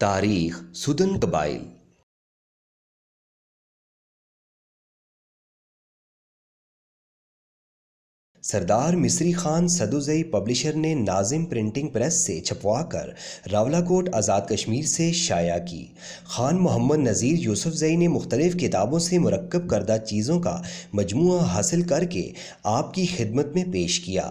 तारीख सुदन कबाइल सरदार मिस्री खान सदुजई पब्लिशर ने नाजिम प्रिंटिंग प्रेस से छपवा कर रावलाकोट आज़ाद कश्मीर से शाया की खान मोहम्मद नज़ीर यूसुफजई ने मुख्तलिफ़ किताबों से मरकब करदा चीज़ों का मजमु हासिल करके आपकी खिदमत में पेश किया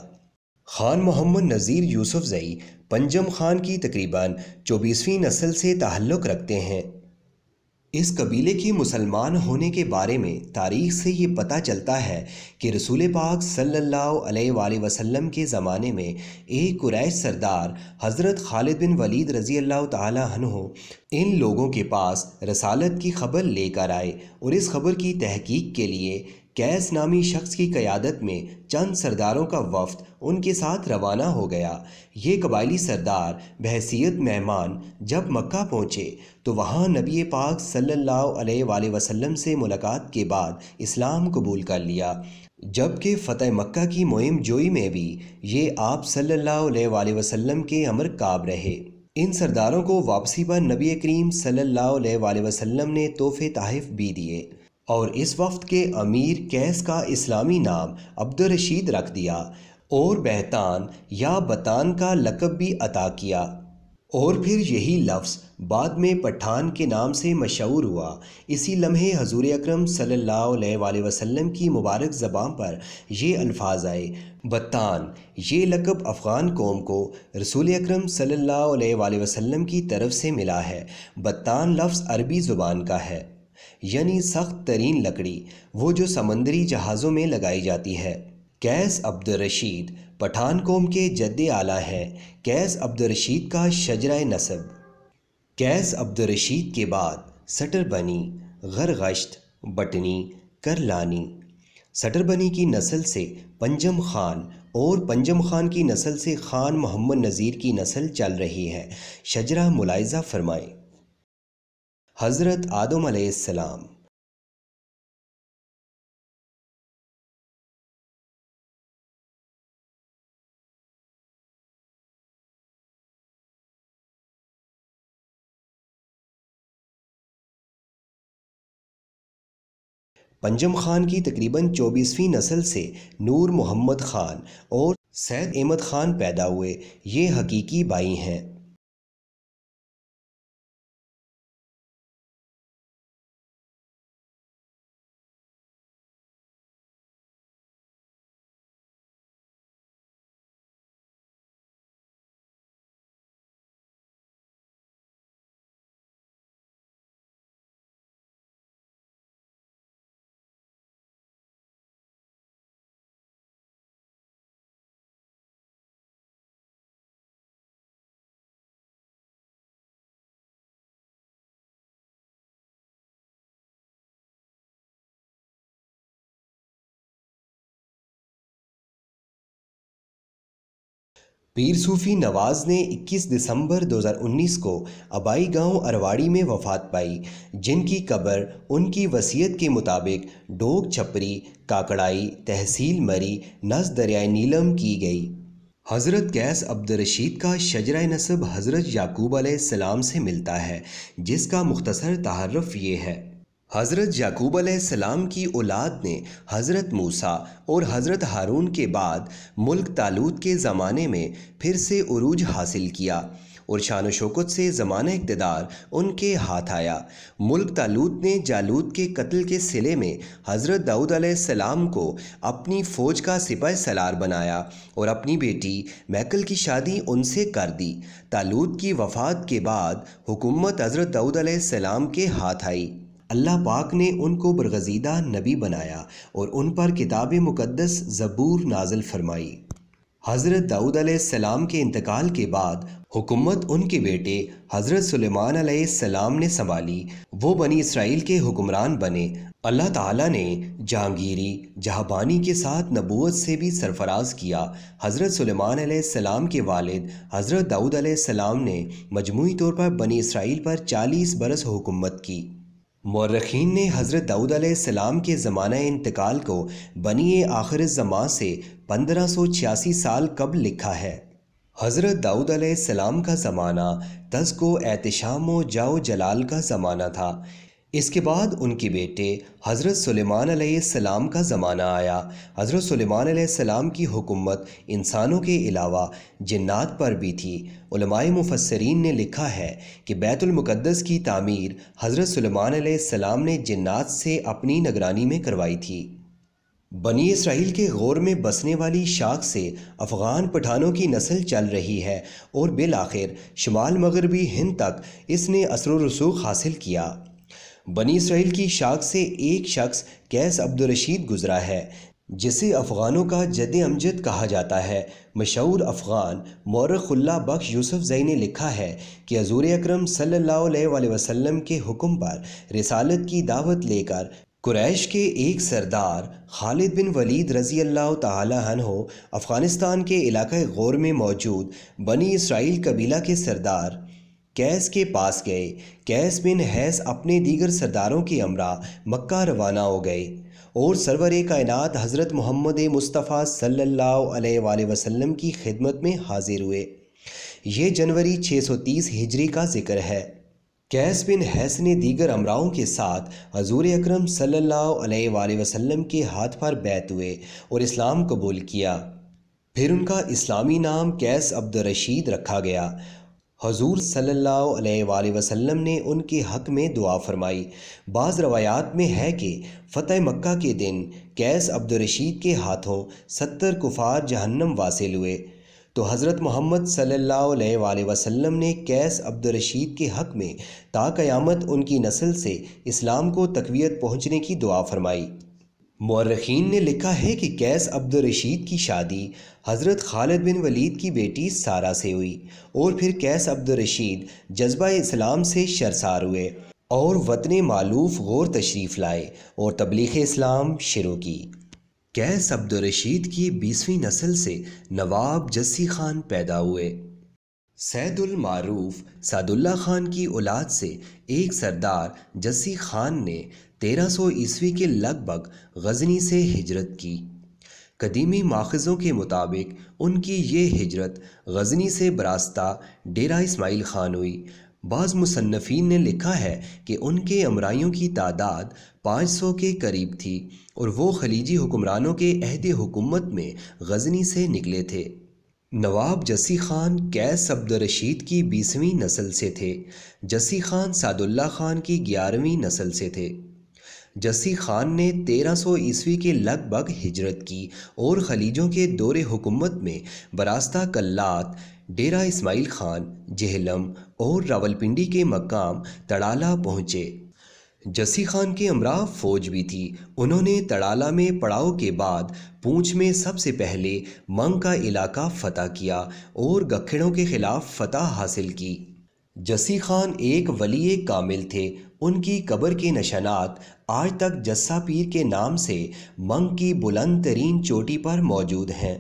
खान मोहम्मद नज़ीर यूसुफजई पंजम खान की तकरीबन चौबीसवीं नस्ल से ताल्लुक़ रखते हैं इस कबीले के मुसलमान होने के बारे में तारीख से ये पता चलता है कि रसूल पाक सल्ला अलैहि वसल्लम के ज़माने में एक कुरैश सरदार हज़रत खालिद बिन वलीद रज़ी अल्लाह तहो इन लोगों के पास रसालत की खबर लेकर आए और इस खबर की तहकीक के लिए कैस नामी शख्स की क़यादत में चंद सरदारों का वफ्द उनके साथ रवाना हो गया ये कबायली सरदार बहसीत मेहमान जब मक्का पहुँचे तो वहाँ नबी पाक सल्ला वसलम से मुलाकात के बाद इस्लाम कबूल कर लिया जबकि फ़तेह मक्का की मुहिम जोई में भी ये आप सल्ला अलैहि के अमर काब रहे इन सरदारों को वापसी पर नबी करीम सल्ला वसम ने तोहफ़े तहफ़ भी दिए और इस वक्त के अमीर कैस का इस्लामी नाम अब्दुलरशीद रख दिया और बहतान या बतान का लकब भी अता किया और फिर यही लफ्ज़ बाद में पठान के नाम से मशहूर हुआ इसी लम्हे हजूर अक्रम सल्ला वसम की मुबारक ज़बान पर यह अल्फाज आए बत्तान ये लकब अफ़गान कौम को रसूल अक्रम सल्ला अलैहि की तरफ से मिला है बत्तान लफ्ज़ अरबी ज़ुबान का है यानी सख्त तरीन लकड़ी वो जो समंदरी जहाज़ों में लगाई जाती है कैस अब्दुलरशीद पठान कौम के जद्द आला है कैस अब्दुलरशीद का शजरा नसब कैस रशीद के बाद सटर बनी गरगश्त बटनी करलानी सटर बनी की नस्ल से पंजम खान और पंजम खान की नस्ल से खान मोहम्मद नज़ीर की नस्ल चल रही है शजरा मुलायजा फरमाएँ हज़रत आदम सलाम पंजम खान की तकरीबन चौबीसवीं नस्ल से नूर मोहम्मद खान और सैद अहमद खान पैदा हुए ये हकीकी बाई हैं पीर सूफी नवाज़ ने 21 दिसंबर 2019 को अबाई गांव अरवाड़ी में वफात पाई जिनकी कब्र उनकी वसीयत के मुताबिक डोग छपरी काकड़ाई तहसील मरी नस दरिया नीलम की गई हज़रत गैस अब्दुलरशीद का शजरा नसब हज़रत याकूब सलाम से मिलता है जिसका मुख्तसर तहारफ़ ये है हज़रत याकूब सलाम की औलाद ने हज़रत मूसा और हज़रत हारून के बाद मुल्क तालूत के ज़माने में फिर से अरूज हासिल किया और शान शौकत से ज़माना इकतदार उनके हाथ आया मुल्क तालूत ने जालूत के कत्ल के सिले में हज़रत दाऊद सलाम को अपनी फ़ौज का सिपाह सलार बनाया और अपनी बेटी मैकल की शादी उनसे कर दी तालूत की वफात के बाद हुकूमत हज़रत दाऊद सलाम के हाथ आई अल्लाह पाक ने उनको बरगजीदा नबी बनाया और उन पर किताब मुक़दस ज़बूर नाजल फरमाई हज़रत दाऊद सलाम के इंतकाल के बाद हुकूमत उनके बेटे हज़रत सुलेमान सलाम ने संभाली वो बनी इसराइल के हुक्मरान बने अल्लाह ताला ने जहांगीरी जहाबानी के साथ नबूत से भी सरफराज किया हज़रत सुलेमान सलाम के वालिद हज़रत दाऊद सलाम ने मजमू तौर पर बनी इसराइल पर चालीस बरस हुकूमत की मौरखीन ने हज़रत दाऊद सलाम के ज़माना इंतकाल को बनी आखिर ज़मा से पंद्रह सौ छियासी साल कब लिखा है हज़रत दाऊद सलाम का ज़माना तस्को एहतशाम जाओ जलाल का ज़माना था इसके बाद उनके बेटे हज़रत सुलेमान सलाम का ज़माना आया हज़रत सुलेमान सलाम की हुकूमत इंसानों के अलावा जन्नात पर भी थी मुफसरीन ने लिखा है कि बैतुलमक़दस की तामीर हज़रत सुलेमान सलाम ने जन्नात से अपनी निगरानी में करवाई थी बनी इसराइल के गौर में बसने वाली शाख से अफ़गान पठानों की नस्ल चल रही है और बिल आखिर शुमाल मगरबी हिंद तक इसने असर रसूख हासिल किया बनी इसराइल की शाख से एक शख्स कैस अब्दुलरशीद गुजरा है जिसे अफ़गानों का जद अमजद कहा जाता है मशहूर अफ़गान मौरखुल्ला बख्श यूसुफ जई ने लिखा है कि हजूर अक्रम सल्ला वसलम के हुक्म पर रिसालत की दावत लेकर कुरैश के एक सरदार खालिद बिन वलीद रज़ी अल्लाह तन हो अफ़गानिस्तान के इलाक़ गौर में मौजूद बनी इसराइल कबीला के सरदार कैस के पास गए कैस बिन हैस अपने दीगर सरदारों की अमरा मक्का रवाना हो गए और सरवर कायनात हज़रत मोहम्मद मुस्तफ़ा सल्ला अलैहि की खिदमत में हाजिर हुए ये जनवरी 630 हिजरी का जिक्र है कैस बिन हैस ने दीगर अमराओं के साथ हजूर अक्रम सल्ला वसलम के हाथ पर बैत हुए और इस्लाम कबूल किया फिर उनका इस्लामी नाम कैस अब्दुलरशीद रखा गया हजूर सल्ला अलैहि ने उनके हक में दुआ फरमाई बाज़ रवायात में है कि फ़तेह मक्का के दिन कैस अब्दुलरशीद के हाथों सत्तर कुफार जहन्नम वासिल हुए तो हज़रत मोहम्मद सल्ला अलैहि ने कैस अब्दुलरशीद के हक में ताक़यामत उनकी नस्ल से इस्लाम को तकवीत पहुँचने की दुआ फरमाई मौरखीन ने लिखा है कि कैस अब्दुलरशीद की शादी हज़रत खालिद बिन वलीद की बेटी सारा से हुई और फिर कैस अब्दुलरशीद जज्बा इस्लाम से शरसार हुए और वतन मालूफ गौर तशरीफ़ लाए और तबलीग इस्लाम शुरू की कैस अब्दुलरशीद की बीसवीं नस्ल से नवाब जस्सी खान पैदा हुए सैदुल मारूफ सादुल्ला खान की औलाद से एक सरदार जस्सी खान ने 1300 ईस्वी के लगभग गजनी से हिजरत की कदीमी माखज़ों के मुताबिक उनकी ये हिजरत गजनी से बरास्ता डेरा इस्माइल खान हुई बाज़ मुसन्फ़ीन ने लिखा है कि उनके अमराइयों की तादाद 500 के करीब थी और वो खलीजी हुक्मरानों के अहद हुकूमत में गजनी से निकले थे नवाब जसी खान कैस रशीद की बीसवीं नस्ल से थे जसी खान सादुल्ला खान की ग्यारहवीं नस्ल से थे जसी खान ने 1300 सौ ईस्वी के लगभग हिजरत की और खलीजों के दौरे हुकूमत में बरास्ता कल्लात डेरा इस्माइल खान जहलम और रावलपिंडी के मकाम तड़ाला पहुँचे जसी खान की अमरा फौज भी थी उन्होंने तड़ाला में पड़ाव के बाद पूंछ में सबसे पहले मंग का इलाका फतह किया और गखड़ों के खिलाफ फतह हासिल की जसी खान एक वली कामिल थे उनकी कब्र के नशानात आज तक जस्सा पीर के नाम से मंग की बुलंद तरीन चोटी पर मौजूद हैं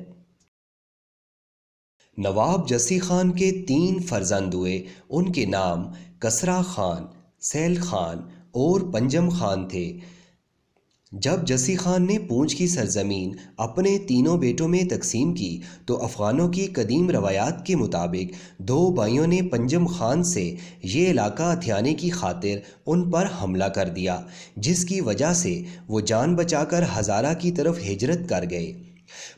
नवाब जसी खान के तीन फर्जंद हुए उनके नाम कसरा खान सैल खान और पंजम खान थे जब जसी खान ने पूंछ की सरजमीन अपने तीनों बेटों में तकसीम की तो अफ़गानों की कदीम रवायात के मुताबिक दो भाइयों ने पंजम खान से ये इलाका हथियाने की खातिर उन पर हमला कर दिया जिसकी वजह से वो जान बचाकर हज़ारा की तरफ हिजरत कर गए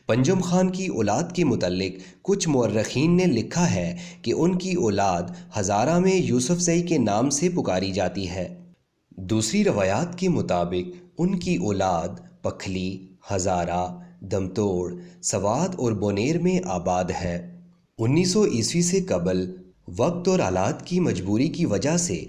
पंजम खान की औलाद के मतलब कुछ मर्रखीन ने लिखा है कि उनकी औलाद हज़ारा में यूसुफ सई के नाम से पुकारी जाती है दूसरी रवायात के मुताबिक उनकी औलाद पखली हज़ारा दमतोड़ सवाद और बोनेर में आबाद है 1900 ईस्वी से कबल वक्त और आलात की मजबूरी की वजह से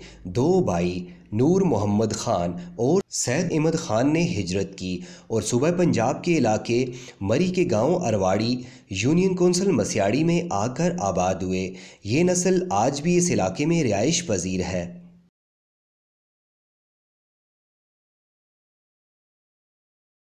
दो भाई नूर मोहम्मद ख़ान और सैद अहमद ख़ान ने हिजरत की और सुबह पंजाब के इलाके मरी के गांव अरवाड़ी यूनियन कौंसल मसियाड़ी में आकर आबाद हुए ये नस्ल आज भी इस इलाके में रिहाइश पजीर है